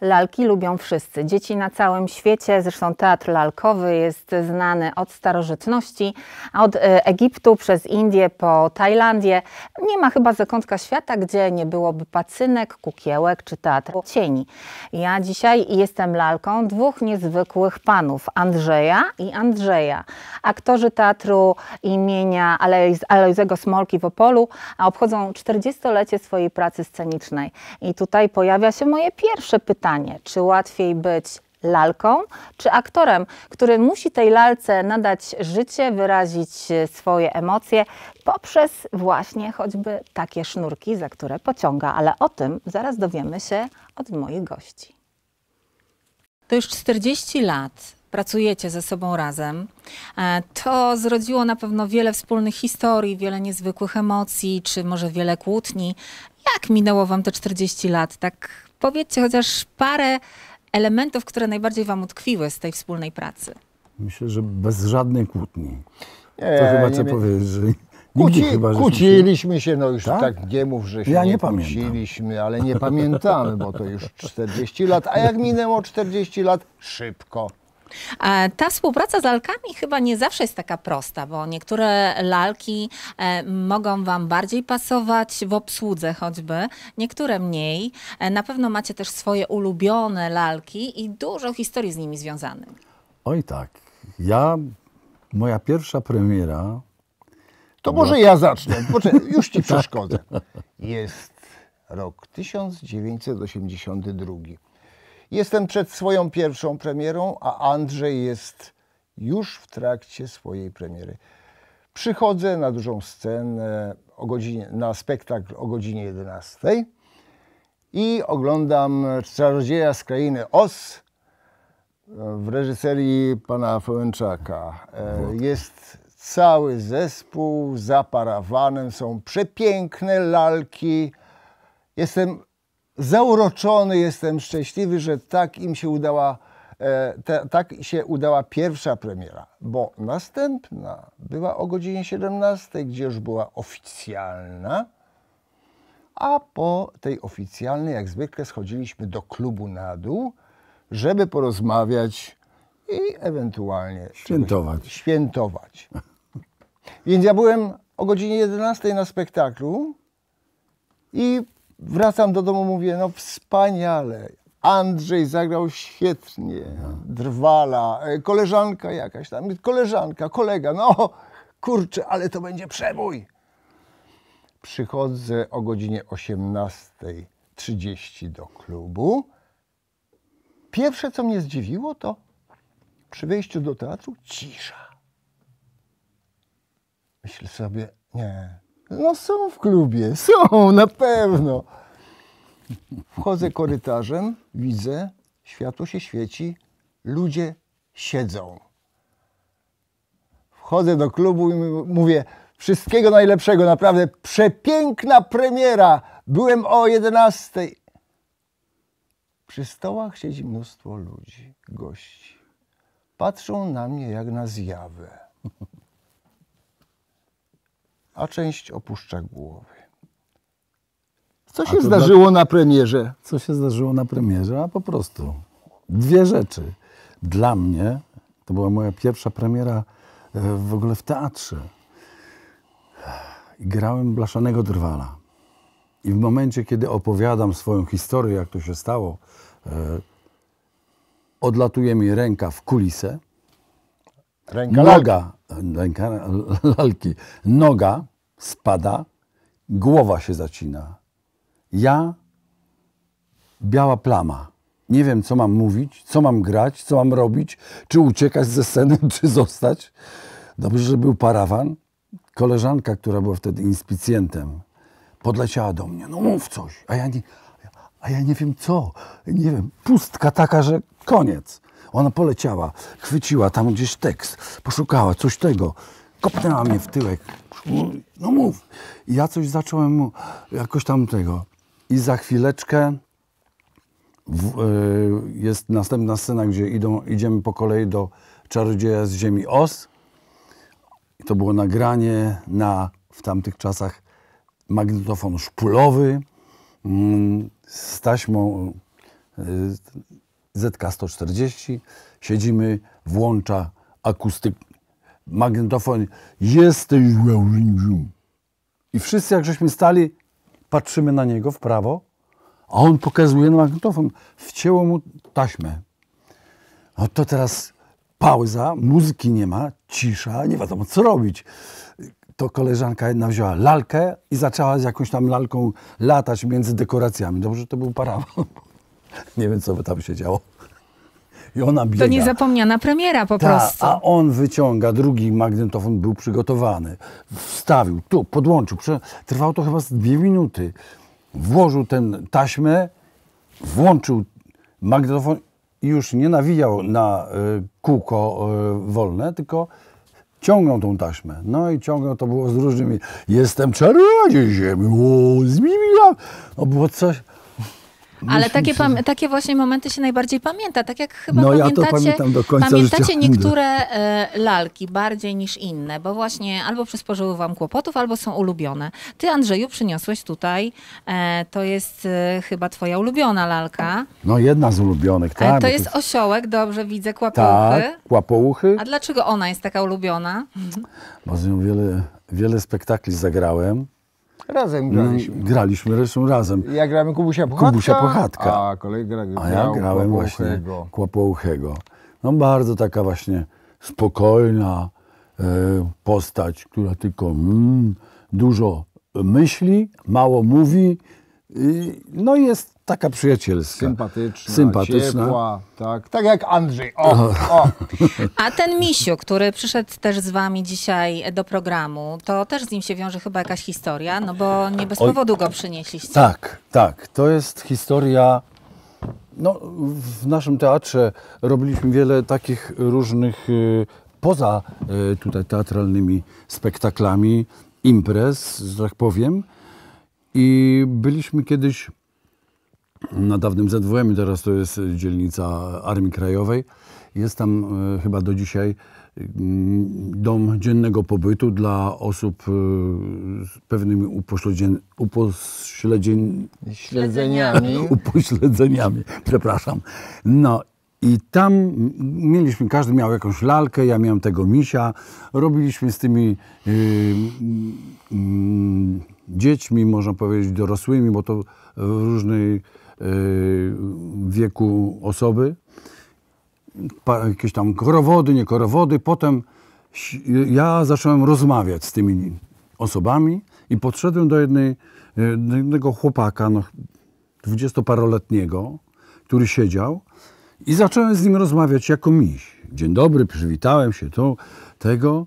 Lalki lubią wszyscy. Dzieci na całym świecie, zresztą teatr lalkowy jest znany od starożytności, od e, Egiptu przez Indię po Tajlandię. Nie ma chyba zakątka świata, gdzie nie byłoby pacynek, kukiełek czy teatru cieni. Ja dzisiaj jestem lalką dwóch niezwykłych panów, Andrzeja i Andrzeja. Aktorzy teatru imienia Alojzego Smolki w Opolu a obchodzą 40-lecie swojej pracy scenicznej. I tutaj pojawia się moje pierwsze pytanie pytanie, czy łatwiej być lalką, czy aktorem, który musi tej lalce nadać życie, wyrazić e, swoje emocje poprzez właśnie choćby takie sznurki, za które pociąga. Ale o tym zaraz dowiemy się od moich gości. To już 40 lat pracujecie ze sobą razem. E, to zrodziło na pewno wiele wspólnych historii, wiele niezwykłych emocji, czy może wiele kłótni. Jak minęło wam te 40 lat? Tak powiedzcie chociaż parę elementów, które najbardziej wam utkwiły z tej wspólnej pracy. Myślę, że bez żadnej kłótni. Nie, to chyba co powiedzieć, że Kłóci, chyba, kłóciliśmy się, no już tak, tak nie mów, że się ja nie, kłóciliśmy, pamiętam. ale nie pamiętamy, bo to już 40 lat. A jak minęło 40 lat? Szybko. Ta współpraca z lalkami chyba nie zawsze jest taka prosta, bo niektóre lalki e, mogą Wam bardziej pasować w obsłudze choćby, niektóre mniej. E, na pewno macie też swoje ulubione lalki i dużo historii z nimi związanych. Oj tak. Ja, moja pierwsza premiera... To może ja zacznę, już Ci tak. przeszkodzę. Jest rok 1982. Jestem przed swoją pierwszą premierą, a Andrzej jest już w trakcie swojej premiery. Przychodzę na dużą scenę o godzinie, na spektakl o godzinie 11 i oglądam Czarodzieja z krainy Oz e, w reżyserii pana Fełęczaka. E, jest cały zespół zaparawanem są przepiękne lalki. Jestem zauroczony, jestem szczęśliwy, że tak im się udała, e, te, tak się udała pierwsza premiera, bo następna była o godzinie 17, gdzie już była oficjalna, a po tej oficjalnej jak zwykle schodziliśmy do klubu na dół, żeby porozmawiać i ewentualnie świętować. świętować. Więc ja byłem o godzinie 11 na spektaklu i wracam do domu, mówię, no wspaniale. Andrzej zagrał świetnie, drwala, e, koleżanka jakaś tam, koleżanka, kolega, no kurczę, ale to będzie przebój. Przychodzę o godzinie 18.30 do klubu. Pierwsze, co mnie zdziwiło, to przy wejściu do teatru cisza. Myślę sobie, nie, no są w klubie, są na pewno. Wchodzę korytarzem, widzę, światło się świeci, ludzie siedzą. Wchodzę do klubu i mówię, wszystkiego najlepszego, naprawdę przepiękna premiera. Byłem o 11. Przy stołach siedzi mnóstwo ludzi, gości. Patrzą na mnie jak na zjawę a część opuszcza głowy. Co się zdarzyło dla... na premierze? Co się zdarzyło na premierze? A po prostu dwie rzeczy. Dla mnie to była moja pierwsza premiera e, w ogóle w teatrze. I grałem blaszanego drwala. I w momencie, kiedy opowiadam swoją historię, jak to się stało, e, odlatuje mi ręka w kulisę Ręka noga, ręka, lalki, noga spada, głowa się zacina. Ja, biała plama. Nie wiem, co mam mówić, co mam grać, co mam robić, czy uciekać ze sceny, czy zostać. Dobrze, że był parawan. Koleżanka, która była wtedy inspicjentem, podleciała do mnie. No mów coś. A ja nie, a ja nie wiem co. Nie wiem, pustka taka, że koniec. Ona poleciała, chwyciła tam gdzieś tekst, poszukała coś tego. Kopnęła mnie w tyłek. No mów. I ja coś zacząłem mu jakoś tam tego. I za chwileczkę w, y, jest następna scena, gdzie idą, idziemy po kolei do czarodzieja z ziemi Os. I to było nagranie na w tamtych czasach magnetofon szpulowy mm, z taśmą y, ZK-140, siedzimy, włącza akustyk, magnetofon, jesteś i wszyscy jak żeśmy stali, patrzymy na niego w prawo, a on pokazuje na magnetofon, wcięło mu taśmę. No to teraz pauza, muzyki nie ma, cisza, nie wiadomo co robić. To koleżanka jedna wzięła lalkę i zaczęła z jakąś tam lalką latać między dekoracjami. Dobrze, to był parawan. Nie wiem, co by tam się działo. I ona biega. To niezapomniana premiera po Ta, prostu. A on wyciąga, drugi magnetofon był przygotowany. Wstawił, tu, podłączył. Trwało to chyba dwie minuty. Włożył ten taśmę, włączył magnetofon i już nie nawijał na y, kółko y, wolne, tylko ciągnął tą taśmę. No i ciągnął, to było z różnymi, jestem czarodziejem. ziemi, o, zmieniam. No było coś, ale takie, takie właśnie momenty się najbardziej pamięta, tak jak chyba no, pamiętacie, ja pamiętacie niektóre e, lalki bardziej niż inne, bo właśnie albo przysporzyły wam kłopotów, albo są ulubione. Ty, Andrzeju, przyniosłeś tutaj, e, to jest e, chyba twoja ulubiona lalka. No jedna z ulubionych, tak. to jest to... osiołek, dobrze widzę, kłapouchy. Tak, kłapouchy. A dlaczego ona jest taka ulubiona? Mhm. Bo z nią wiele, wiele spektakli zagrałem. Razem mm, graliśmy. graliśmy zresztą razem. Ja grałem Kubusia Pochatka. Kubusia Pochatka. A, kolej gra, a ja grałem właśnie Kłopouchego. No bardzo taka właśnie spokojna e, postać, która tylko mm, dużo myśli, mało mówi, no jest taka przyjacielska. Sympatyczna, sympatyczna. Ciepła, tak, tak jak Andrzej. O, o. A ten misiu, który przyszedł też z wami dzisiaj do programu, to też z nim się wiąże chyba jakaś historia, no bo nie bez powodu go przynieśliście. Tak, tak. To jest historia... No, w naszym teatrze robiliśmy wiele takich różnych y, poza y, tutaj teatralnymi spektaklami imprez, że tak powiem. I byliśmy kiedyś na dawnym ZWM, teraz to jest dzielnica Armii Krajowej. Jest tam e, chyba do dzisiaj mm, dom dziennego pobytu dla osób e, z pewnymi upośledzeniami. upośledzeniami. Przepraszam. No i tam mieliśmy, każdy miał jakąś lalkę, ja miałem tego misia. Robiliśmy z tymi. Yy, yy, dziećmi, można powiedzieć dorosłymi, bo to w różnej e, wieku osoby. Jakieś tam korowody, nie korowody. Potem ja zacząłem rozmawiać z tymi osobami i podszedłem do, jednej, e, jednego chłopaka, no, dwudziestoparoletniego, który siedział i zacząłem z nim rozmawiać jako miś. Dzień dobry, przywitałem się, to, tego.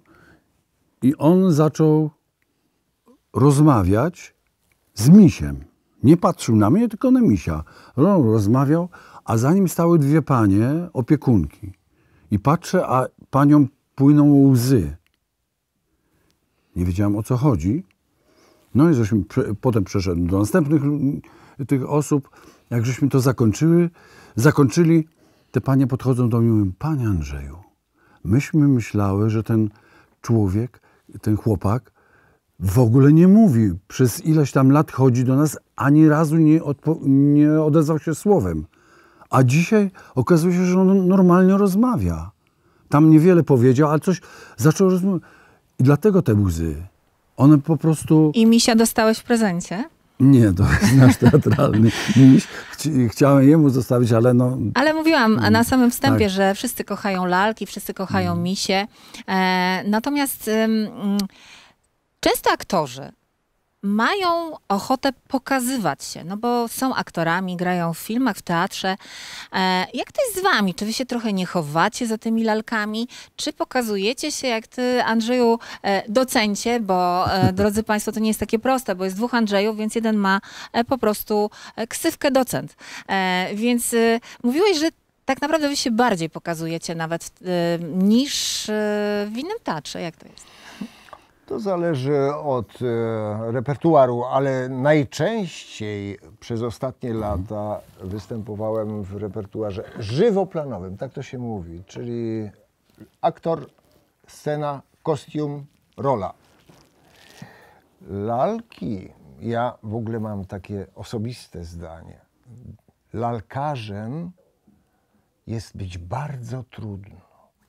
I on zaczął rozmawiać z misiem. Nie patrzył na mnie, tylko na misia. No, rozmawiał, a za nim stały dwie panie, opiekunki. I patrzę, a paniom płyną łzy. Nie wiedziałem o co chodzi. No i żeśmy potem przeszedł do następnych mm, tych osób. Jak żeśmy to zakończyły, zakończyli, te panie podchodzą do mnie i mówią, panie Andrzeju, myśmy myślały, że ten człowiek, ten chłopak w ogóle nie mówi. Przez ileś tam lat chodzi do nas, ani razu nie, nie odezwał się słowem. A dzisiaj okazuje się, że on normalnie rozmawia. Tam niewiele powiedział, ale coś zaczął rozmawiać. I dlatego te łzy. One po prostu... I misia dostałeś w prezencie? Nie, to jest nasz teatralny miś. Chciałem jemu zostawić, ale no... Ale mówiłam mm, na samym wstępie, tak. że wszyscy kochają lalki, wszyscy kochają mm. misie. E, natomiast... Często aktorzy mają ochotę pokazywać się, no bo są aktorami, grają w filmach, w teatrze. E, jak to jest z wami? Czy wy się trochę nie chowacie za tymi lalkami? Czy pokazujecie się jak ty, Andrzeju, e, docencie? Bo, e, drodzy państwo, to nie jest takie proste, bo jest dwóch Andrzejów, więc jeden ma po prostu ksywkę docent. więc mówiłeś, że tak naprawdę wy się bardziej pokazujecie nawet niż w innym teatrze. Jak to jest? To zależy od e, repertuaru, ale najczęściej przez ostatnie lata występowałem w repertuarze żywoplanowym, tak to się mówi, czyli aktor, scena, kostium, rola. Lalki, ja w ogóle mam takie osobiste zdanie. Lalkarzem jest być bardzo trudno.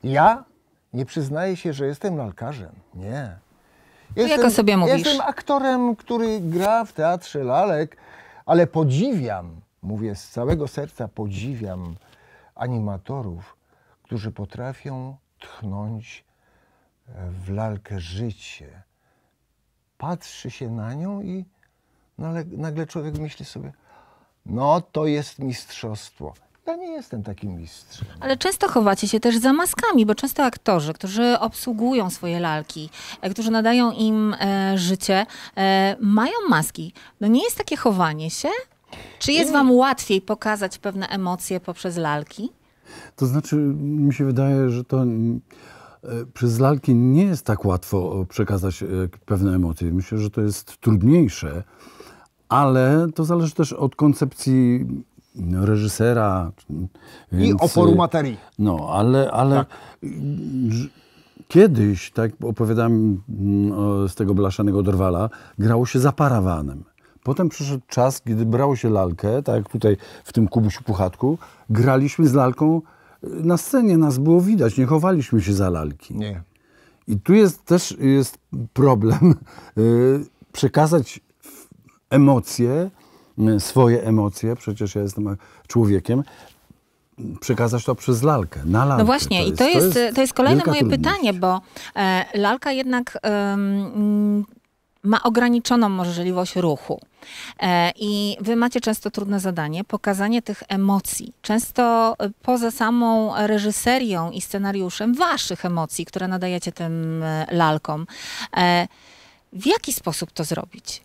Ja nie przyznaję się, że jestem lalkarzem. Nie Jestem, Jak o sobie mówisz? Jestem aktorem, który gra w teatrze lalek, ale podziwiam, mówię z całego serca, podziwiam animatorów, którzy potrafią tchnąć e, w lalkę życie. Patrzy się na nią i nagle człowiek myśli sobie, no to jest mistrzostwo ja nie jestem takim mistrzem. Ale często chowacie się też za maskami, bo często aktorzy, którzy obsługują swoje lalki, e, którzy nadają im e, życie, e, mają maski. No nie jest takie chowanie się? Czy jest wam łatwiej pokazać pewne emocje poprzez lalki? To znaczy, mi się wydaje, że to e, przez lalki nie jest tak łatwo e, przekazać pewne emocje. Myślę, że to jest trudniejsze, ale to zależy też od koncepcji no, reżysera. Więc, I oporu y, materii. No, ale, ale tak. kiedyś, tak opowiadam mm, z tego blaszanego drwala, grało się za parawanem. Potem przyszedł czas, kiedy brało się lalkę, tak jak tutaj w tym Kubusiu Puchatku, graliśmy z lalką y, na scenie, nas było widać, nie chowaliśmy się za lalki. Nie. I tu jest też jest problem y, przekazać emocje, swoje emocje, przecież ja jestem e, człowiekiem, przekazać to przez lalkę, na lalkę. No właśnie to jest, i to jest, to jest, to jest kolejne moje trudność. pytanie, bo e, lalka jednak ym, ma ograniczoną możliwość ruchu. E, I wy macie często trudne zadanie, pokazanie tych emocji. Często e, poza samą reżyserią i scenariuszem waszych emocji, które nadajecie tym e, lalkom. E, w jaki sposób to zrobić?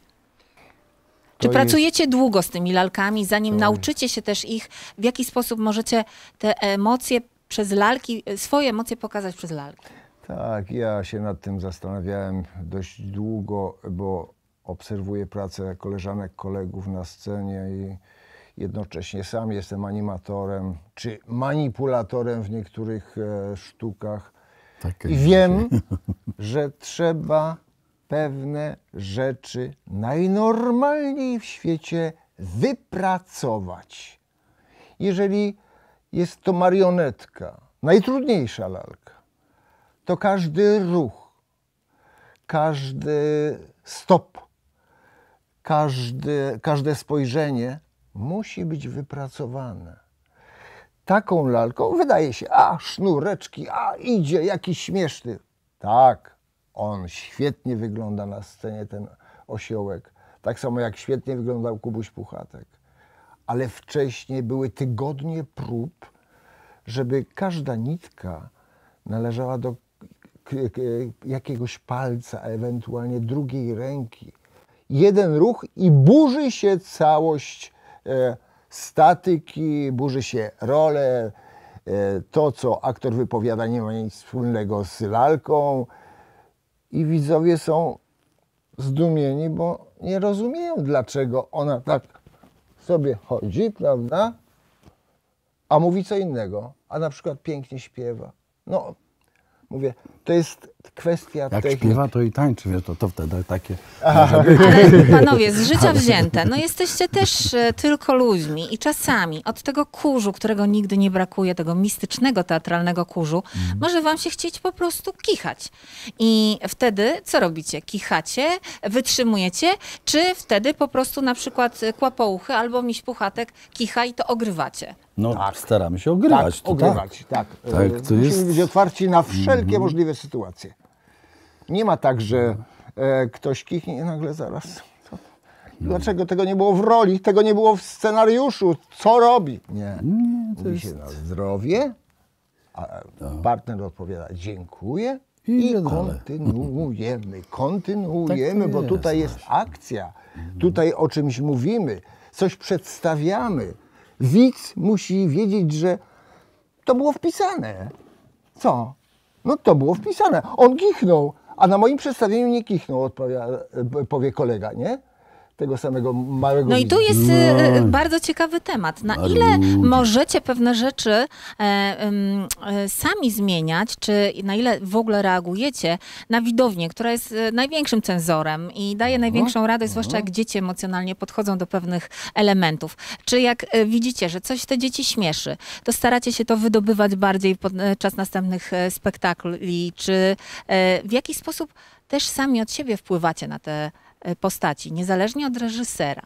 Czy jest... pracujecie długo z tymi lalkami, zanim to... nauczycie się też ich, w jaki sposób możecie te emocje przez lalki, swoje emocje pokazać przez lalki? Tak, ja się nad tym zastanawiałem dość długo, bo obserwuję pracę koleżanek, kolegów na scenie i jednocześnie sam jestem animatorem czy manipulatorem w niektórych e, sztukach. Tak, I wiem, że trzeba pewne rzeczy najnormalniej w świecie wypracować. Jeżeli jest to marionetka, najtrudniejsza lalka, to każdy ruch, każdy stop, każdy, każde spojrzenie musi być wypracowane. Taką lalką wydaje się, a sznureczki, a idzie jakiś śmieszny. Tak, on świetnie wygląda na scenie, ten osiołek. Tak samo jak świetnie wyglądał Kubuś Puchatek. Ale wcześniej były tygodnie prób, żeby każda nitka należała do jakiegoś palca, ewentualnie drugiej ręki. Jeden ruch i burzy się całość e, statyki, burzy się role. E, to, co aktor wypowiada, nie ma nic wspólnego z lalką i widzowie są zdumieni, bo nie rozumieją, dlaczego ona tak sobie chodzi, prawda? A mówi co innego, a na przykład pięknie śpiewa. No, Mówię, to jest kwestia Jak technik. śpiewa, to i tańczy, wiesz, to, to wtedy takie... Ale panowie, z życia wzięte, no jesteście też e, tylko ludźmi i czasami od tego kurzu, którego nigdy nie brakuje, tego mistycznego, teatralnego kurzu, mhm. może wam się chcieć po prostu kichać. I wtedy co robicie? Kichacie, wytrzymujecie, czy wtedy po prostu na przykład e, kłapouchy albo miś puchatek kicha i to ogrywacie? No, tak. tak. staramy się ogrywać. Tak, ogrywać, tak. tak. tak to Musimy jest... być otwarci na mhm. wszelkie możliwe sytuacje. Nie ma tak, że e, ktoś kichnie i nagle zaraz. No. dlaczego tego nie było w roli, tego nie było w scenariuszu? Co robi? Nie. nie to Mówi się jest... na zdrowie, a no. partner odpowiada dziękuję i, I kontynuujemy, mhm. kontynuujemy, tak bo jest, tutaj jest akcja. Tutaj o czymś mówimy, coś przedstawiamy widz musi wiedzieć, że to było wpisane. Co? No to było wpisane. On kichnął, a na moim przedstawieniu nie kichnął, odpowie kolega, nie? tego samego małego. No i tu jest y, y, no. bardzo ciekawy temat. Na ile możecie pewne rzeczy e, e, sami zmieniać, czy na ile w ogóle reagujecie na widownię, która jest e, największym cenzorem i daje no. największą radość, no. zwłaszcza jak dzieci emocjonalnie podchodzą do pewnych elementów. Czy jak e, widzicie, że coś te dzieci śmieszy, to staracie się to wydobywać bardziej podczas e, następnych spektakli, czy w jaki sposób też sami od siebie wpływacie na te E, postaci, niezależnie od reżysera.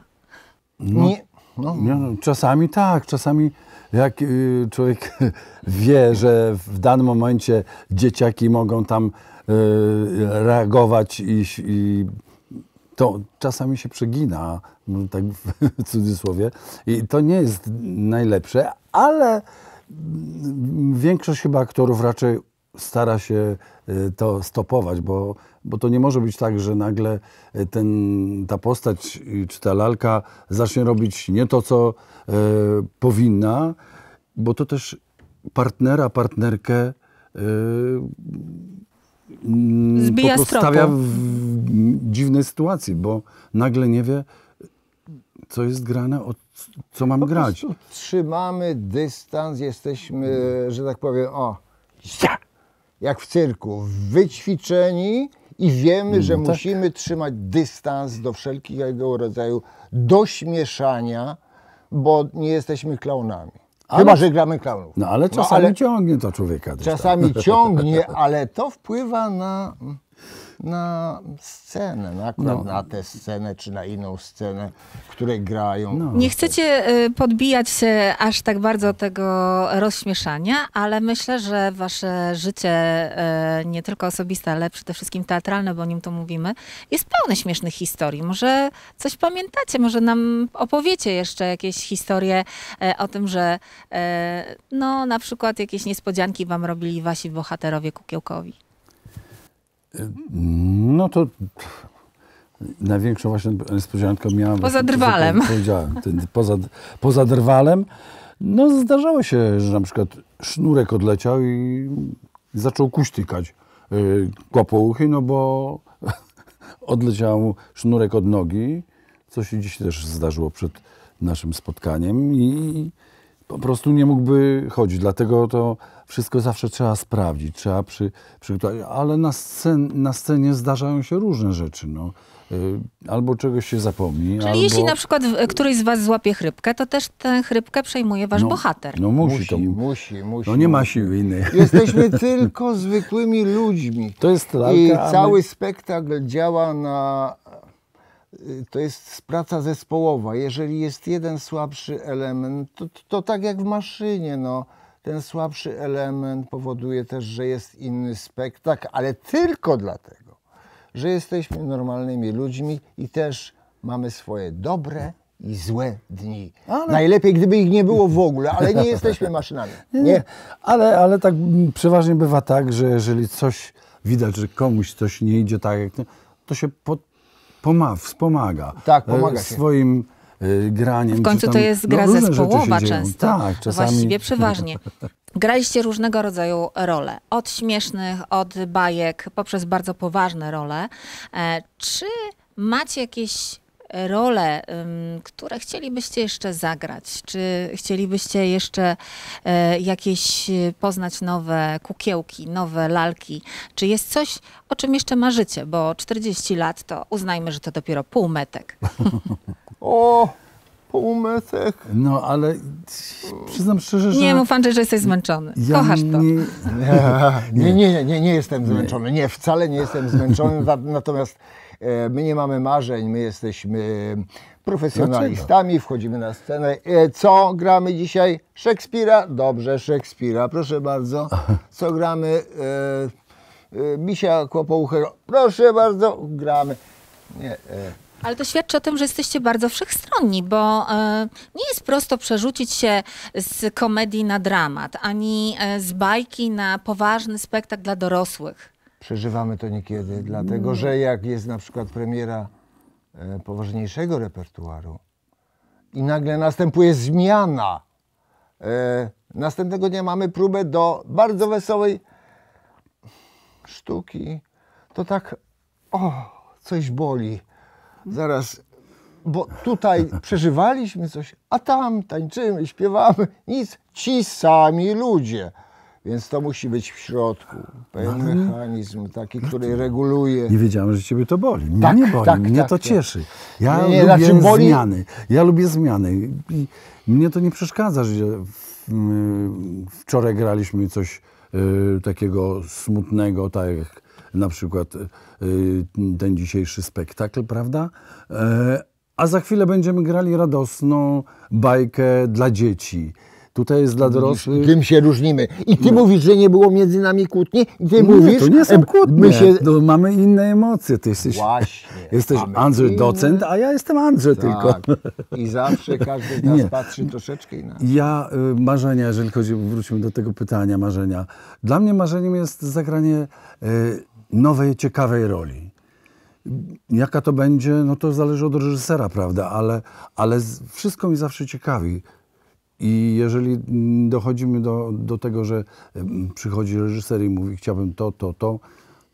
No, no. no, czasami tak, czasami jak y, człowiek wie, że w danym momencie dzieciaki mogą tam y, reagować i, i to czasami się przegina, no tak w cudzysłowie, i to nie jest najlepsze, ale mm, większość chyba aktorów raczej stara się y, to stopować, bo, bo to nie może być tak, że nagle y, ten, ta postać y, czy ta lalka zacznie robić nie to, co e, powinna, bo to też partnera, partnerkę e, Zbija po stawia w, w dziwnej sytuacji, bo nagle nie wie, co jest grane, o co mam po grać. Trzymamy dystans, jesteśmy, że tak powiem, o, jak w cyrku, wyćwiczeni i wiemy, że mm, tak. musimy trzymać dystans do wszelkiego rodzaju dośmieszania, bo nie jesteśmy klaunami. Ale, Chyba, że gramy klaunów. No ale no, czasami no, ale ciągnie to człowieka. Czasami ciągnie, ale to wpływa na na scenę, na, no. na tę scenę czy na inną scenę, w której grają. No. Nie chcecie y, podbijać się aż tak bardzo tego rozśmieszania, ale myślę, że wasze życie, y, nie tylko osobiste, ale przede wszystkim teatralne, bo o nim tu mówimy, jest pełne śmiesznych historii. Może coś pamiętacie, może nam opowiecie jeszcze jakieś historie y, o tym, że no na przykład jakieś niespodzianki wam robili wasi bohaterowie kukiełkowi. No to największą właśnie niespodziankę miałem... Poza drwalem. Powiedziałem, poza, poza drwalem. No zdarzało się, że na przykład sznurek odleciał i zaczął kuśtykać yy, kłopouchy, no bo odleciał mu sznurek od nogi, co się dziś też zdarzyło przed naszym spotkaniem i po prostu nie mógłby chodzić, dlatego to wszystko zawsze trzeba sprawdzić, trzeba przy, przygotować. Ale na, scen, na scenie zdarzają się różne rzeczy. No. Y, albo czegoś się zapomni. Czyli albo... jeśli na przykład któryś z was złapie chrypkę, to też tę chrypkę przejmuje wasz no, bohater. No musi, musi to. Musi, musi. No nie ma siły innej. Jesteśmy tylko zwykłymi ludźmi. To jest lalka, I cały my... spektakl działa na Y, to jest praca zespołowa. Jeżeli jest jeden słabszy element, to, to, to, tak jak w maszynie, no, ten słabszy element powoduje też, że jest inny spektakl, ale tylko dlatego, że jesteśmy normalnymi ludźmi i też mamy swoje dobre i złe dni. Ale... Najlepiej, gdyby ich nie było w ogóle, ale nie jesteśmy maszynami. Nie, ale, ale tak przeważnie bywa tak, że jeżeli coś widać, że komuś coś nie idzie tak, jak to, to się pod Poma wspomaga. Tak, e, pomaga Swoim e, graniem. W końcu tam, to jest gra no, zespołowa często. Tak, czasami... Właściwie przeważnie. Graliście różnego rodzaju role, od śmiesznych, od bajek, poprzez bardzo poważne role. E, czy macie jakieś role, które chcielibyście jeszcze zagrać? Czy chcielibyście jeszcze e, jakieś e, poznać nowe kukiełki, nowe lalki? Czy jest coś, o czym jeszcze marzycie? Bo 40 lat to uznajmy, że to dopiero półmetek. o! umysek. No, ale przyznam szczerze, że... Nie mów, Andrzej, że jesteś zmęczony. Ja Kochasz to. Nie... nie, nie, nie, nie, jestem zmęczony. Nie, wcale nie jestem zmęczony, natomiast e, my nie mamy marzeń, my jesteśmy profesjonalistami, Dlaczego? wchodzimy na scenę. E, co gramy dzisiaj? Szekspira? Dobrze, Szekspira, proszę bardzo. Co gramy? E, Misia Kłopouchego? Proszę bardzo, gramy. Nie, ale to świadczy o tym, że jesteście bardzo wszechstronni, bo e, nie jest prosto przerzucić się z komedii na dramat, ani e, z bajki na poważny spektakl dla dorosłych. Przeżywamy to niekiedy, dlatego że jak jest na przykład premiera e, poważniejszego repertuaru i nagle następuje zmiana, następnego dnia mamy próbę do bardzo wesołej sztuki, to tak, o, coś boli zaraz, bo tutaj przeżywaliśmy coś, a tam tańczymy, śpiewamy, nic, ci sami ludzie. Więc to musi być w środku. Pewien no, mechanizm taki, no który reguluje. Nie wiedziałem, że ciebie to boli. Mnie tak, nie boli, tak, mnie tak, to tak. cieszy. Ja nie, lubię znaczy boli... zmiany. Ja lubię zmiany. I mnie to nie przeszkadza, że wczoraj graliśmy coś y, takiego smutnego, tak jak na przykład y, y, ten dzisiejszy spektakl, prawda? E, a za chwilę będziemy grali radosną bajkę dla dzieci. Tutaj jest dla dorosłych. Tym się różnimy. I ty no. mówisz, że nie było między nami kłótni? Ty mówisz, to nie są kłótnie. My się... no, mamy inne emocje. Ty jesteś, Właśnie, jesteś Andrzej docent, a ja jestem Andrzej tak. tylko. I zawsze każdy z nas nie. patrzy troszeczkę inaczej. Ja, y, marzenia, jeżeli chodzi, wróćmy do tego pytania marzenia. Dla mnie marzeniem jest zagranie nowej, ciekawej roli. Jaka to będzie, no to zależy od reżysera, prawda, ale, ale wszystko mi zawsze ciekawi. I jeżeli dochodzimy do, do tego, że przychodzi reżyser i mówi, chciałbym to, to, to,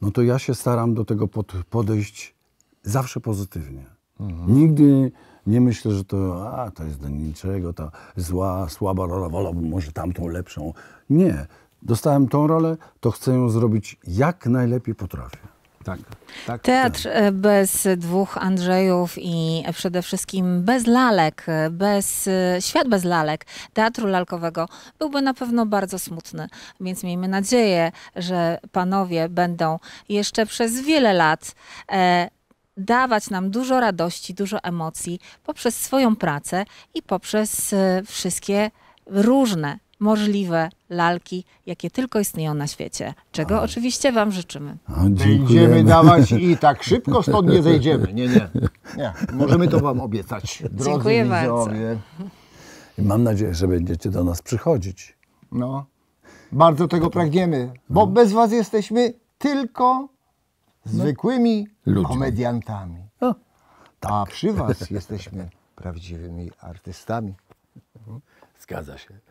no to ja się staram do tego pod, podejść zawsze pozytywnie. Mhm. Nigdy nie myślę, że to, a, to jest do niczego, ta zła, słaba rola, wolałbym może tamtą lepszą. Nie, dostałem tą rolę, to chcę ją zrobić jak najlepiej potrafię. Tak, tak, Teatr tak. bez dwóch Andrzejów i przede wszystkim bez lalek, bez, y, świat bez lalek, teatru lalkowego byłby na pewno bardzo smutny. Więc miejmy nadzieję, że panowie będą jeszcze przez wiele lat e, dawać nam dużo radości, dużo emocji poprzez swoją pracę i poprzez e, wszystkie różne możliwe lalki, jakie tylko istnieją na świecie. Czego oczywiście Wam życzymy. O, Będziemy dawać i tak szybko stąd nie zejdziemy. Nie, nie. nie. Możemy to Wam obiecać. Dziękuję widzowie. bardzo. Mam nadzieję, że będziecie do nas przychodzić. No, bardzo tego pragniemy, bo no. bez Was jesteśmy tylko no. zwykłymi Ludźmi. komediantami. No, tak. A przy Was jesteśmy prawdziwymi artystami. Zgadza się.